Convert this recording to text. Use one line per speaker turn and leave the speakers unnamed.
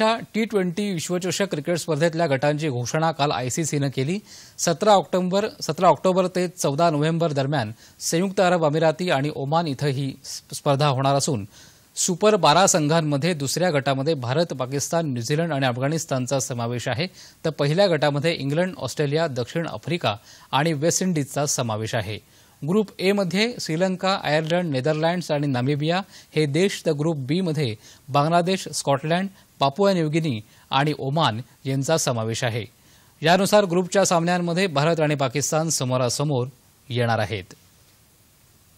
T twenty विश्वचषक cricket स्पर्धेतल्या गटांची घोषणा काल आयसीसीनं केली सतरा ऑक्टोबर सतरा ऑक्टोबर ते चौदा नोव्हेंबर दरम्यान संयुक्त अरब अमिराती आणि ओमान इथं ही स्पर्धा होणार असून सुपर बारा संघांमध्ये दुसऱ्या गटामध्ये भारत पाकिस्तान न्यूझीलंड आणि अफगाणिस्तानचा समावेश आहे तर पहिल्या गटामध्ये इंग्लंड ऑस्ट्रेलिया दक्षिण आफ्रिका आणि वेस्ट इंडिजचा समावेश आहे ग्रुप मध्ये श्रीलंका आयर्लंड नेदरलँड्स आणि नामिबिया हे देश तर ग्रुप बी मध्ये बांगलादेश स्कॉटलँड पापुआ न्यूगिनी आणि ओमान यांचा समावेश आहे यानुसार ग्रुपच्या सामन्यांमध्ये भारत आणि पाकिस्तान समोरासमोर येणार आहेत